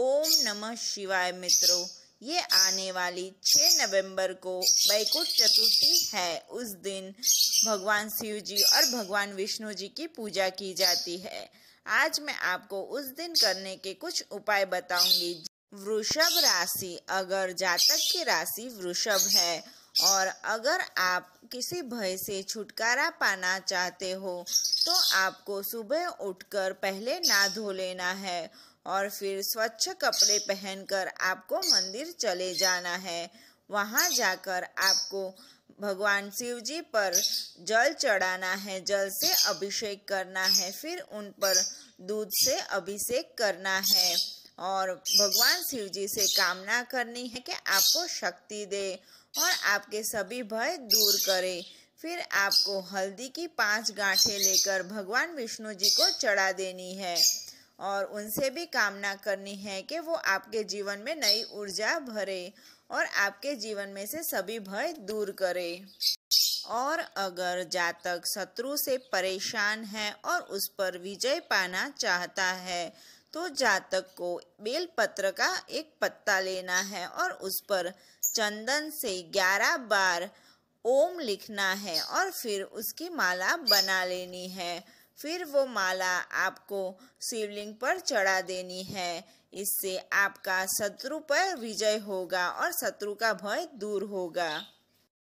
ओम नमः शिवाय मित्रों ये आने वाली 6 नवंबर को बैकुंठ चतुर्थी है उस दिन भगवान शिव जी और भगवान विष्णु जी की पूजा की जाती है आज मैं आपको उस दिन करने के कुछ उपाय बताऊंगी वृषभ राशि अगर जातक की राशि वृषभ है और अगर आप किसी भय से छुटकारा पाना चाहते हो तो आपको सुबह उठकर पहले ना धो लेना है और फिर स्वच्छ कपड़े पहनकर आपको मंदिर चले जाना है वहाँ जाकर आपको भगवान शिव जी पर जल चढ़ाना है जल से अभिषेक करना है फिर उन पर दूध से अभिषेक करना है और भगवान शिव जी से कामना करनी है कि आपको शक्ति दे और आपके सभी भय दूर करे फिर आपको हल्दी की पांच गांठें लेकर भगवान विष्णु जी को चढ़ा देनी है और उनसे भी कामना करनी है कि वो आपके जीवन में नई ऊर्जा भरे और आपके जीवन में से सभी भय दूर करे और अगर जातक शत्रु से परेशान है और उस पर विजय पाना चाहता है तो जातक को बेल पत्र का एक पत्ता लेना है और उस पर चंदन से ग्यारह बार ओम लिखना है और फिर उसकी माला बना लेनी है फिर वो माला आपको शिवलिंग पर चढ़ा देनी है इससे आपका शत्रु पर विजय होगा और शत्रु का भय दूर होगा